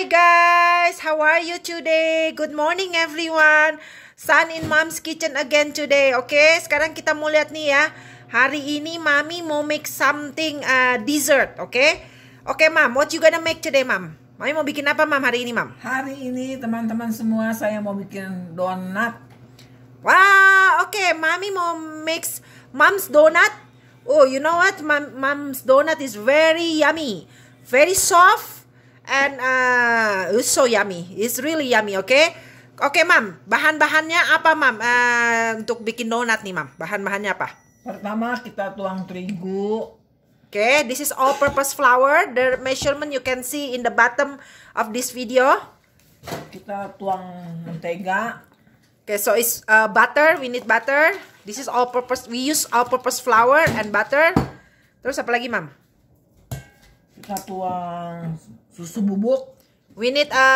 Hi guys, how are you today? Good morning everyone. Sun in Mom's kitchen again today. Oke, okay? sekarang kita mau lihat nih ya. Hari ini Mami mau make something uh, dessert, oke? Okay? Oke, okay, Mam, what you gonna make today, Mam? Mami mau bikin apa, Mam, hari ini, Mam? Hari ini teman-teman semua saya mau bikin donat. Wah, wow, oke, okay. Mami mau mix Mom's donut. Oh, you know what? Mom, Mom's donut is very yummy. Very soft and uh, it's so yummy. It's really yummy, oke? Okay? Oke, okay, Mam. Bahan-bahannya apa, Mam? Uh, untuk bikin donat nih, Mam. Bahan-bahannya apa? Pertama kita tuang terigu. Oke, okay, this is all purpose flour. The measurement you can see in the bottom of this video. Kita tuang mentega. Oke, okay, so it's uh, butter, we need butter. This is all purpose, we use all purpose flour and butter. Terus apa lagi, Mam? Kita tuang susu bubuk we need a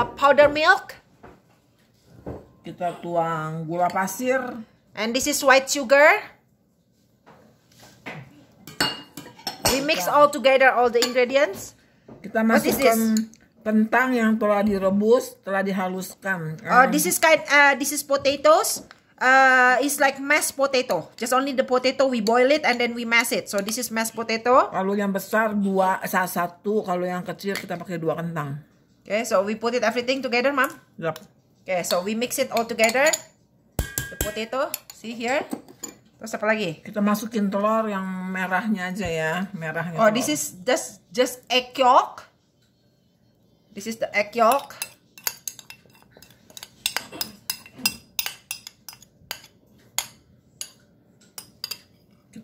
uh, powder milk kita tuang gula pasir and this is white sugar we mix all together all the ingredients kita masukkan kentang yang telah direbus telah dihaluskan oh this is kind uh, this is potatoes uh, is like mashed potato. Just only the potato we boil it and then we mash it. So this is mashed potato. Kalau yang besar dua salah satu, kalau yang kecil kita pakai dua kentang. Okay, so we put it everything together, mom. Yep. Okay, so we mix it all together. The potato, see here. Terus apa lagi? Kita masukin telur yang merahnya aja ya, merahnya. Oh, telur. this is just just egg yolk. This is the egg yolk.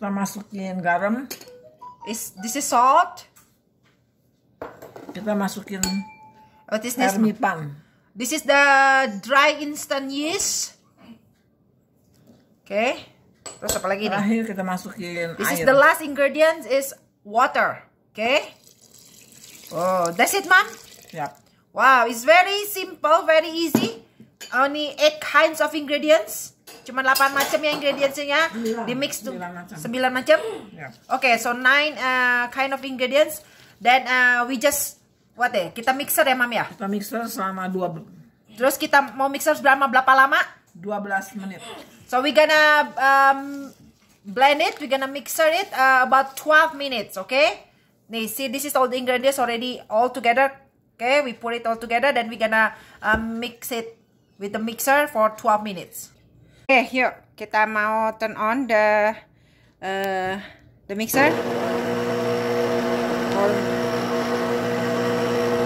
kita masukin garam is this is salt kita masukin what is this mipan this is the dry instant yeast oke okay. terus apa lagi terakhir nih? kita masukin this air. is the last ingredient is water oke okay. oh that's it mom yep wow it's very simple very easy only eight kinds of ingredients Cuma 8 macam ya ingredientsnya. Di mix tuh 9 macam. Yeah. Oke, okay, so 9 uh, kind of ingredients. Then uh, we just what Eh? Kita mixer ya, Mam ya? Kita mixer selama 2 Terus kita mau mixer selama berapa lama? 12 menit. So we gonna um, blend it, we gonna mixer it uh, about 12 minutes, okay? Nih, see this is all the ingredients already all together. Okay, we put it all together then we gonna um, mix it with the mixer for 12 minutes. Oke, yuk kita mau turn on the uh, the mixer.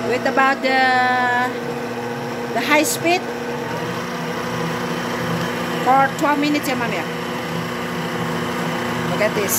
With about the the high speed for 12 minutes ya, Mam ya. Look at this.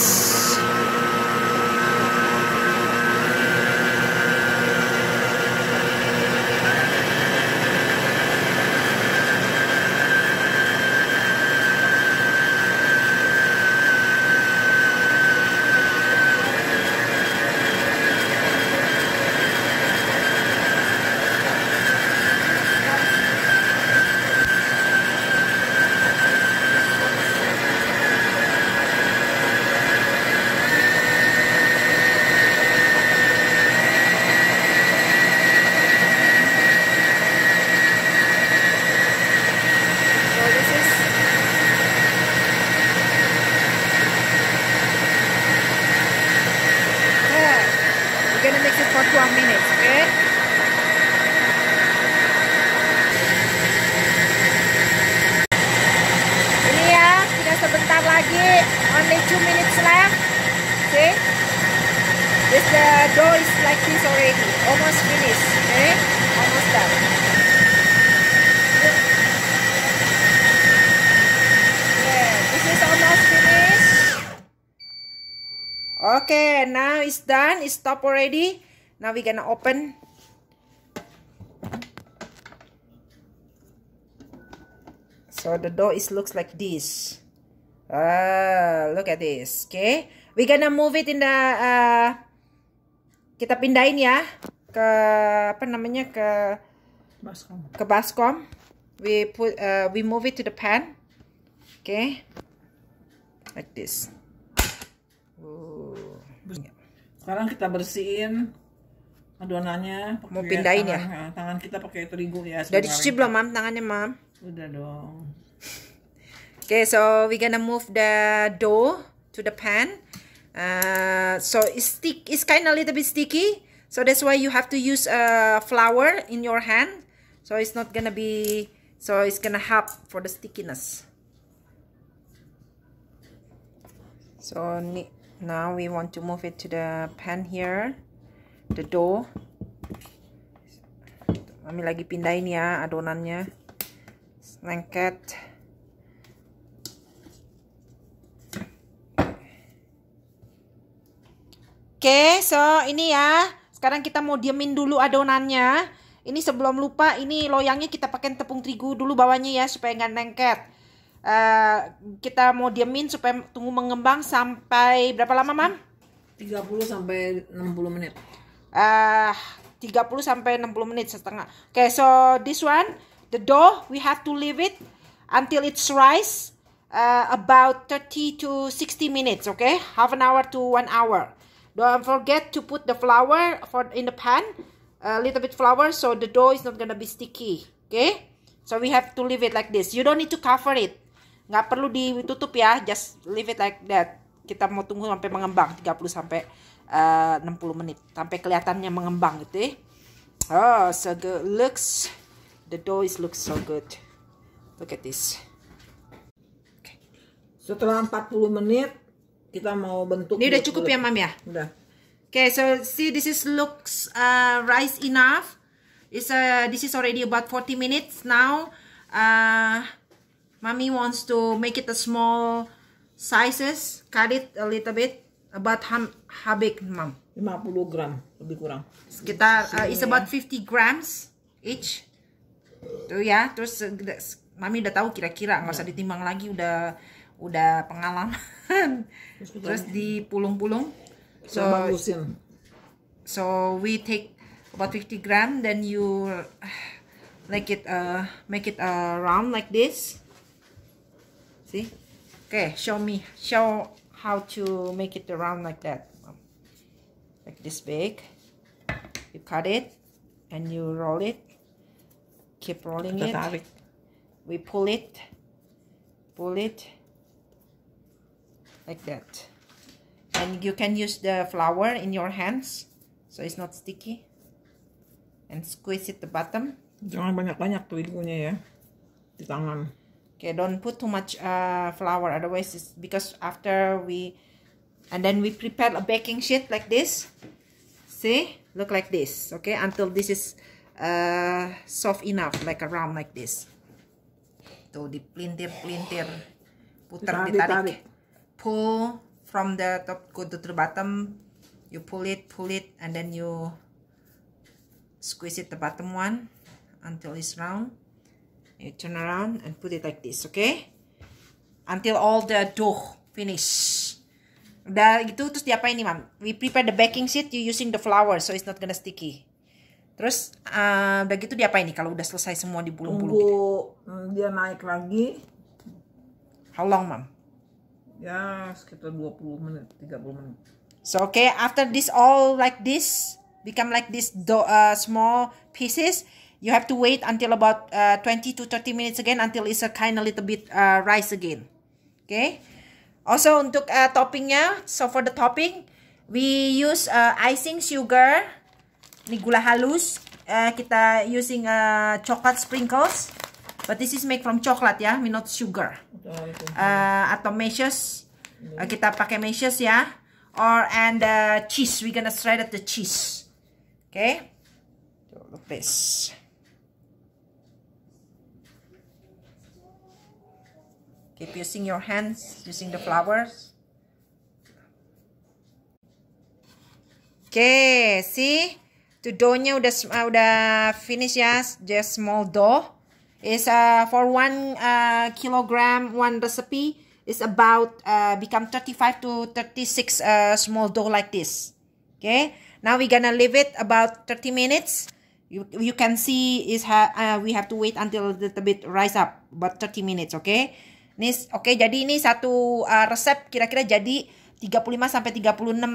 two minutes left. Okay. This the dough is like this already. Almost finished. Okay. Almost done. Okay, now it's done. It's top already. Now we're gonna open. So the dough is looks like this. Uh, look at this. Okay. We gonna move it in the uh, kita pindahin ya ke apa namanya ke baskom. Ke baskom. We put uh, we move it to the pan. Okay. Like this. Ooh. Sekarang kita bersihin adonannya mau pindahin ya? tangan, ya tangan kita pakai terigu ya Sudah dicuci belum mam tangannya mam Sudah dong okay so we're gonna move the dough to the pan uh, so it's stick it's kind of a little bit sticky so that's why you have to use a uh, flour in your hand so it's not gonna be so it's gonna help for the stickiness so now we want to move it to the pan here the dough Mami lagi pindahin ya adonannya lengket Oke, okay, so ini ya. Sekarang kita mau diemin dulu adonannya. Ini sebelum lupa, ini loyangnya kita pakai tepung terigu dulu bawahnya ya supaya nggak lengket. Uh, eh, kita mau diemin supaya tunggu mengembang sampai berapa lama, Mam? 30 sampai 60 menit. Ah, uh, 30 sampai 60 menit setengah. Oke, okay, so this one, the dough we have to leave it until it's rise uh, about 30 to 60 minutes, okay? Half an hour to one hour. Don't forget to put the flour for in the pan, a little bit flour, so the dough is not gonna be sticky. Okay? So we have to leave it like this. You don't need to cover it. Nggak perlu ditutup ya, just leave it like that. Kita mau tunggu sampai mengembang 30 sampai eh, uh, 60 menit, sampai kelihatannya mengembang gitu ya. Oh, so good. Looks the dough is looks so good. Look at this. Okay. Setelah 40 menit kita mau bentuk. Ini udah cukup ya, Mam ya? Udah. Okay, so see this is looks uh, rice enough. It's uh, this is already about 40 minutes now. Uh, mommy wants to make it a small sizes. Cut it a little bit. About how how big, mom? 50 gram lebih kurang. kita uh, it's ya. about 50 grams each. Tuh ya, terus uh, mami udah tahu kira-kira nggak -kira, yeah. usah ditimbang lagi udah udah pengalaman terus, di dipulung-pulung so so we take about 50 gram then you like it uh make it uh, round like this see okay show me show how to make it round like that like this big you cut it and you roll it keep rolling it we pull it pull it like that and you can use the flour in your hands so it's not sticky and squeeze it the bottom jangan banyak-banyak tuh ibunya ya di tangan okay don't put too much uh, flour otherwise it's because after we and then we prepare a baking sheet like this see look like this okay until this is uh, soft enough like around like this tuh dipelintir-pelintir putar ditarik, ditarik pull from the top go to the bottom you pull it pull it and then you squeeze it the bottom one until it's round you turn around and put it like this okay until all the dough finish udah gitu terus diapain nih mam we prepare the baking sheet you using the flour so it's not gonna sticky terus uh, udah gitu diapain nih kalau udah selesai semua di bulu gitu? Mm, dia naik lagi how long mam ya sekitar 20 menit 30 menit so okay after this all like this become like this do, uh, small pieces you have to wait until about uh, 20 to 30 minutes again until it's a kind of little bit uh, rice again okay also untuk uh, toppingnya so for the topping we use uh, icing sugar ini gula halus uh, kita using uh, coklat sprinkles But this is made from chocolate ya, we not sugar. Uh, atau meshes, uh, kita pakai meshes ya. Or and the uh, cheese, we gonna shred the cheese. Okay, look this. Keep using your hands, using the flowers. Oke, okay, see? To dough-nya udah uh, udah finish ya, just small dough is uh, for one uh, kilogram one recipe is about uh, become 35 to 36 uh, small dough like this okay now we're gonna leave it about 30 minutes you, you can see is ha uh, we have to wait until a little bit rise up about 30 minutes okay ini oke okay, jadi ini satu uh, resep kira-kira jadi 35 sampai 36 uh, uh,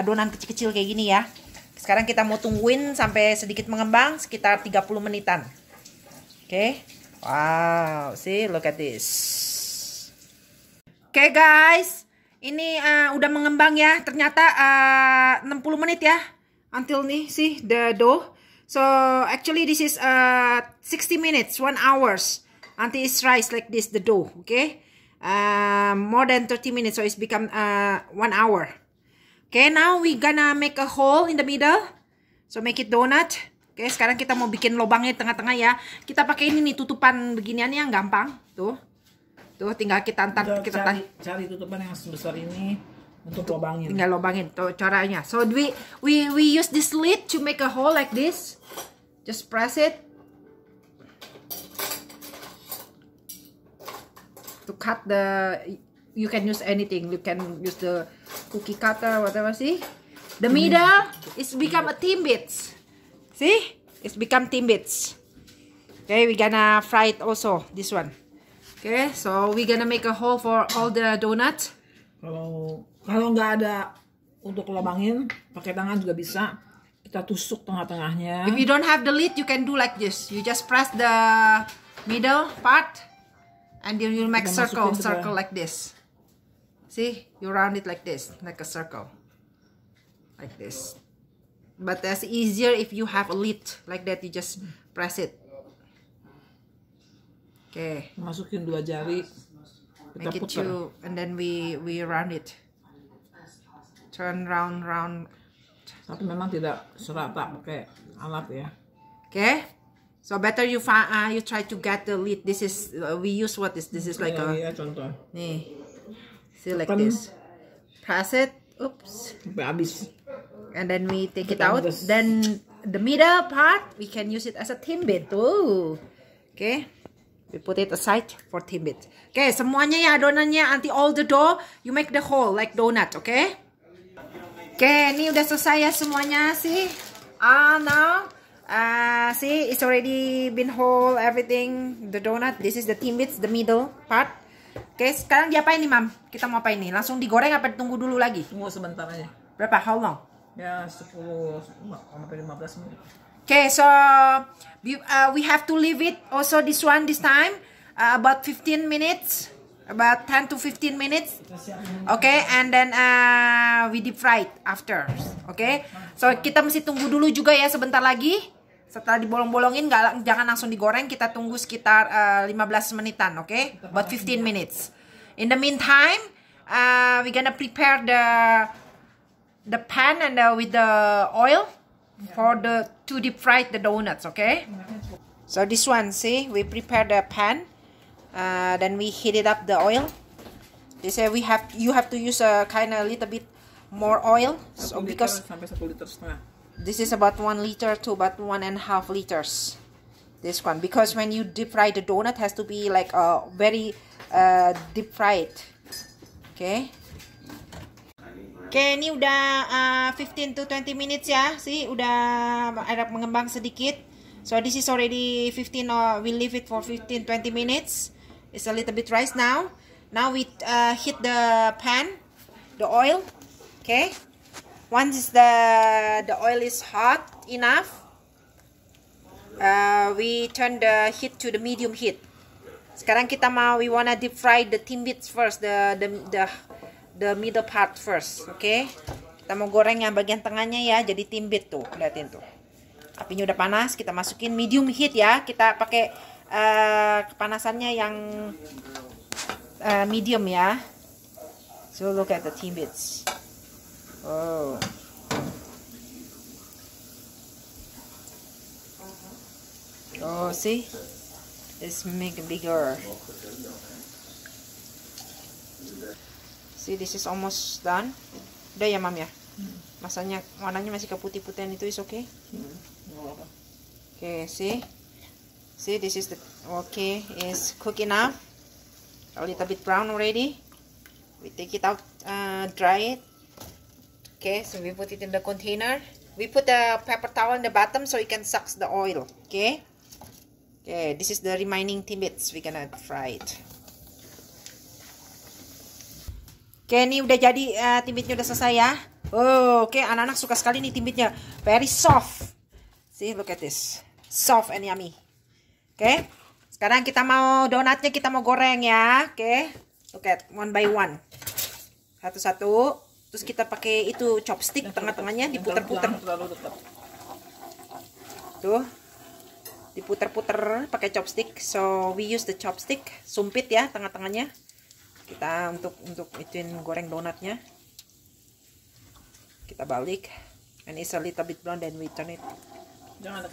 adonan kecil-kecil kayak gini ya sekarang kita mau tungguin sampai sedikit mengembang sekitar 30 menitan Okay. Wow. See, look at this. Oke okay, guys. Ini uh, udah mengembang ya. Ternyata uh, 60 menit ya. Until nih sih the dough. So actually this is uh, 60 minutes, 1 hours. Until it's rice like this, the dough. Okay. Uh, more than 30 minutes. So it's become uh, 1 hour. Okay, now we gonna make a hole in the middle. So make it donut. Oke, sekarang kita mau bikin lubangnya tengah-tengah ya. Kita pakai ini nih tutupan beginian yang gampang. Tuh. Tuh tinggal kita antar kita cari, cari tutupan yang sebesar ini untuk lubangin. Tinggal lubangin tuh caranya. So we we we use this lid to make a hole like this. Just press it to cut the you can use anything. You can use the cookie cutter whatever sih. The middle hmm. is become a timbits. See? It's become thin bits. Okay, we're gonna fry it also, this one. Okay, so we're gonna make a hole for all the donuts. Kalau kalau nggak ada untuk lubangin, pakai tangan juga bisa. Kita tusuk tengah-tengahnya. If you don't have the lid, you can do like this. You just press the middle part and then you make Kita circle, circle like this. See, you round it like this, like a circle. Like this but that's easier if you have a lid like that you just press it oke okay. masukin dua jari make it two and then we we run it turn round round tapi memang tidak serata pakai alat ya oke okay. so better you uh, you try to get the lid this is uh, we use what is this is like yeah, a yeah, contoh nih see like this press it oops sampai habis and then we take it out then the middle part we can use it as a timbit tuh oke okay. we put it aside for timbit oke okay, semuanya ya adonannya anti all the dough you make the hole like donut oke okay? oke okay, ini udah selesai ya semuanya sih ah uh, now uh, see it's already been whole everything the donut this is the timbits the middle part Oke, okay, sekarang diapain nih, Mam? Kita mau apa ini? Langsung digoreng apa ditunggu dulu lagi? Tunggu sebentar aja. Berapa? How long? ya 10 sampai 15 menit okay so uh, we have to leave it also this one this time uh, about 15 minutes about 10 to 15 minutes okay and then uh, we deep fried after okay so kita mesti tunggu dulu juga ya sebentar lagi setelah dibolong-bolongin jangan langsung digoreng kita tunggu sekitar uh, 15 menitan oke okay? about 15 minutes in the meantime uh, we gonna prepare the the pan and uh, with the oil yeah. for the to deep fry the donuts okay mm-hmm. so this one see we prepare the pan uh, then we heat it up the oil they say we have you have to use a kind of little bit more oil so because this is about one liter to about one and a half liters this one because when you deep fry the donut has to be like a uh, very uh, deep fried okay Oke, ini udah uh, eh, 15 to 20 minutes ya. sih udah ada mengembang sedikit. So this is already 15 or we leave it for 15 20 minutes. It's a little bit rice now. Now we uh, heat the pan, the oil. Okay. Once the the oil is hot enough, uh, we turn the heat to the medium heat. Sekarang kita mau we wanna deep fry the timbits first, the the the the middle part first oke okay? kita mau goreng yang bagian tengahnya ya jadi timbit tuh liatin tuh apinya udah panas kita masukin medium heat ya kita pakai uh, kepanasannya yang uh, medium ya so look at the timbits oh oh see it's make bigger see this is almost done udah ya mam ya hmm. masanya warnanya masih keputih-putihan itu is okay oke hmm. okay, see see this is the okay is cooking enough a little bit brown already we take it out uh, dry it okay so we put it in the container we put the paper towel in the bottom so it can suck the oil okay okay this is the remaining timbits we're gonna fry it Oke, ini udah jadi uh, timbitnya udah selesai ya. Oh, oke, anak-anak suka sekali nih timbitnya. Very soft. See, look at this. Soft and yummy. Oke. Sekarang kita mau donatnya kita mau goreng ya. Oke. Okay. Look at one by one. Satu-satu. Terus kita pakai itu chopstick tengah-tengahnya diputer-puter. Tuh. Diputer-puter pakai chopstick. So we use the chopstick, sumpit ya tengah-tengahnya kita untuk untuk ituin goreng donatnya kita balik and it's a little bit brown then we turn it Jangan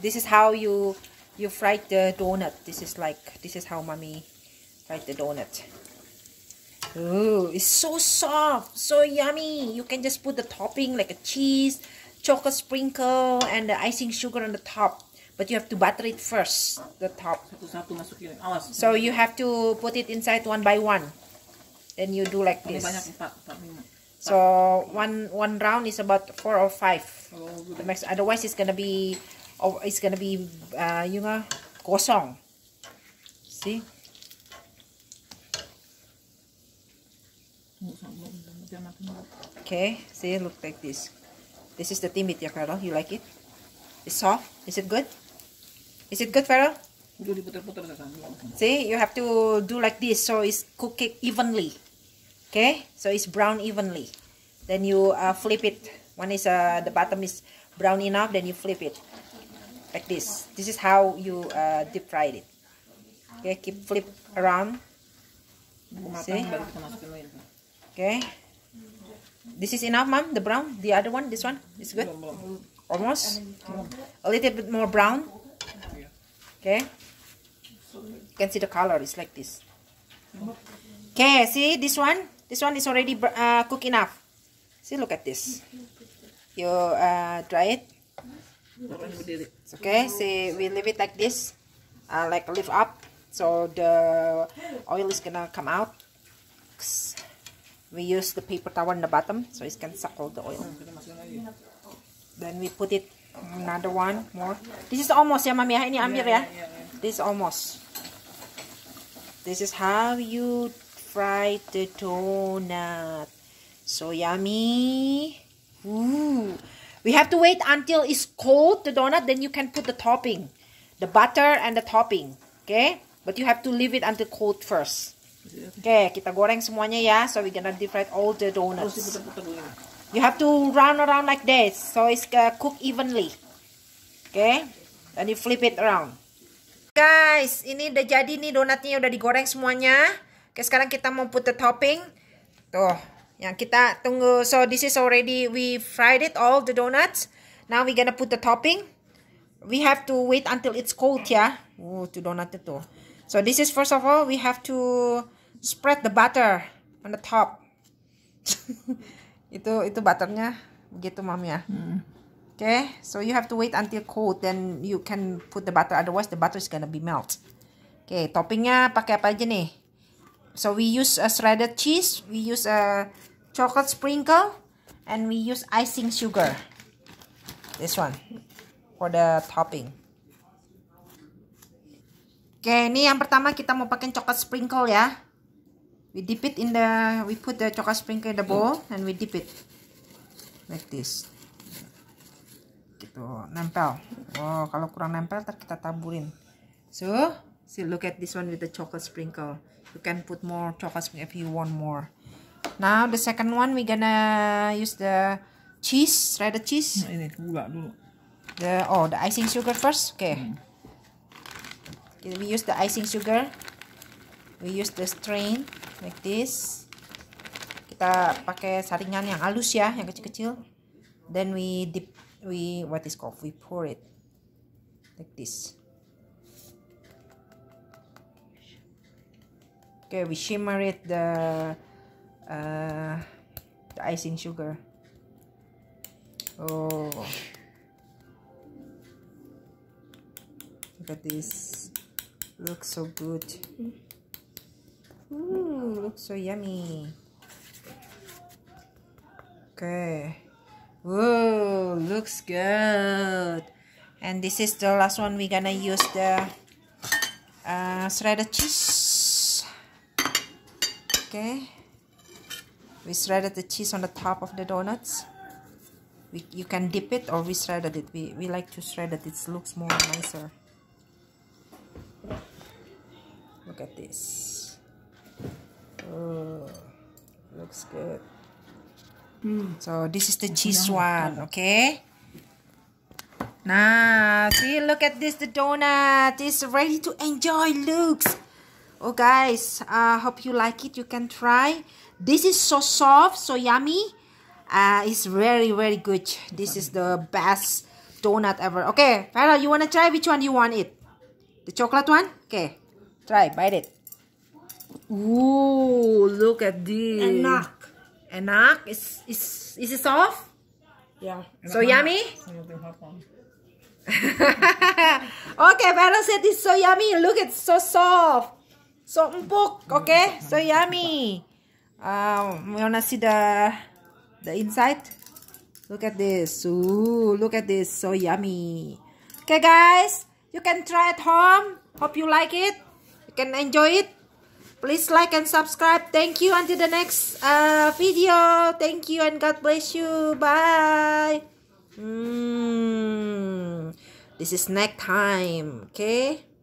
this is how you you fry the donut this is like this is how mommy fry the donut Ooh, it's so soft so yummy you can just put the topping like a cheese chocolate sprinkle and the icing sugar on the top but you have to butter it first. The top. Ah, so you have to put it inside one by one. Then you do like this. So one one round is about four or five. Oh, the max. Otherwise, it's gonna be, oh, it's gonna be, uh, you know, kosong. See. Okay, see, look like this. This is the timid yakaro. You like it? It's soft. Is it good? Is it good, Pharaoh? See, you have to do like this so it's cooked evenly. Okay, so it's brown evenly. Then you uh, flip it. One is uh, the bottom is brown enough, then you flip it like this. This is how you uh, deep fry it. Okay, keep flip around. See? Okay. This is enough, mom. The brown, the other one, this one is good. Almost a little bit more brown. Okay. You can see the color is like this. Okay, see this one? This one is already uh, cooked enough. See, look at this. You uh, dry it. Okay, see, we leave it like this. Uh, like lift up. So the oil is gonna come out. We use the paper towel in the bottom so it can suck all the oil. Then we put it Another one more. This is almost ya, Mami. Ya? Ini hampir ya. This is almost. This is how you fry the donut. So yummy. Ooh. We have to wait until it's cold, the donut, then you can put the topping. The butter and the topping. Okay? But you have to leave it until cold first. Oke, iya. okay, kita goreng semuanya ya. So we gonna deep fry all the donuts you have to run around like this so it's uh, cook evenly okay then you flip it around guys ini udah jadi nih donatnya udah digoreng semuanya oke sekarang kita mau put the topping tuh yang kita tunggu so this is already we fried it all the donuts now we gonna put the topping we have to wait until it's cold ya. Oh, uh, tuh donat tuh. So this is first of all we have to spread the butter on the top. itu itu butternya begitu mam ya hmm. oke okay? so you have to wait until cold then you can put the butter otherwise the butter is gonna be melt oke okay, toppingnya pakai apa aja nih so we use a shredded cheese we use a chocolate sprinkle and we use icing sugar this one for the topping oke okay, ini yang pertama kita mau pakai coklat sprinkle ya we dip it in the we put the chocolate sprinkle in the bowl and we dip it like this gitu nempel oh kalau kurang nempel ntar kita taburin so see look at this one with the chocolate sprinkle you can put more chocolate sprinkle if you want more now the second one we gonna use the cheese the cheese nah, ini gula dulu the oh the icing sugar first okay hmm. we use the icing sugar we use the strain like this kita pakai saringan yang halus ya yang kecil-kecil then we dip we what is called we pour it like this okay we shimmer it the uh, the icing sugar oh look at this looks so good Mmm, looks so yummy. Okay. Whoa, looks good. And this is the last one we're gonna use the uh, shredded cheese. Okay. We shredded the cheese on the top of the donuts. We, you can dip it or we shredded it. We, we like to shred it. It looks more nicer. Look at this. Oh, looks good. Mm. So this is the cheese one, okay? Now, see, look at this, the donut is ready to enjoy, looks. Oh, guys, I uh, hope you like it. You can try. This is so soft, so yummy. Uh, it's very, very good. This is the best donut ever. Okay, Farah, you want to try? Which one you want it? The chocolate one? Okay, try, bite it. Ooh, look at this. Enak. Enak? Is, is, is it soft? Yeah. So yummy? okay, Vera said it's so yummy. Look, it's so soft. So empuk. okay? So yummy. Um, we wanna see the the inside. Look at this. Ooh, look at this. So yummy. Okay, guys. You can try at home. Hope you like it. You can enjoy it. Please like and subscribe. Thank you. Until the next uh, video. Thank you and God bless you. Bye. Mm. This is snack time. Okay.